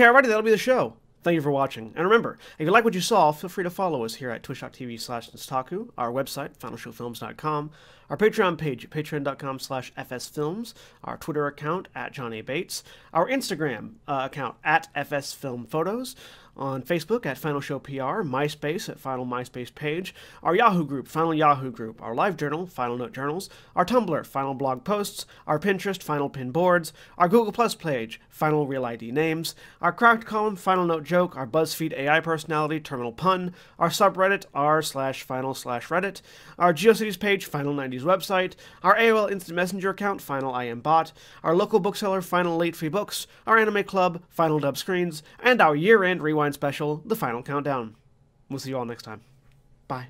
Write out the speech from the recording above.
Okay, alrighty, that'll be the show. Thank you for watching. And remember, if you like what you saw, feel free to follow us here at twitch.tv slash nistaku, our website, finalshowfilms.com, our Patreon page at patreon.com slash fsfilms, our Twitter account at John A. Bates, our Instagram uh, account at fsfilmphotos, on Facebook at Final Show PR, MySpace at Final MySpace page, our Yahoo group, Final Yahoo group, our Live Journal, Final Note Journals, our Tumblr, Final Blog Posts, our Pinterest, Final Pin Boards, our Google Plus page, Final Real ID Names, our Cracked Column, Final Note Joke, our BuzzFeed AI Personality, Terminal Pun, our subreddit, r slash final slash reddit, our GeoCities page, Final 90s website, our AOL Instant Messenger account, Final I Am Bot, our local bookseller, Final Late Fee Books, our anime club, Final Dub Screens, and our year-end rewind special, The Final Countdown. We'll see you all next time. Bye.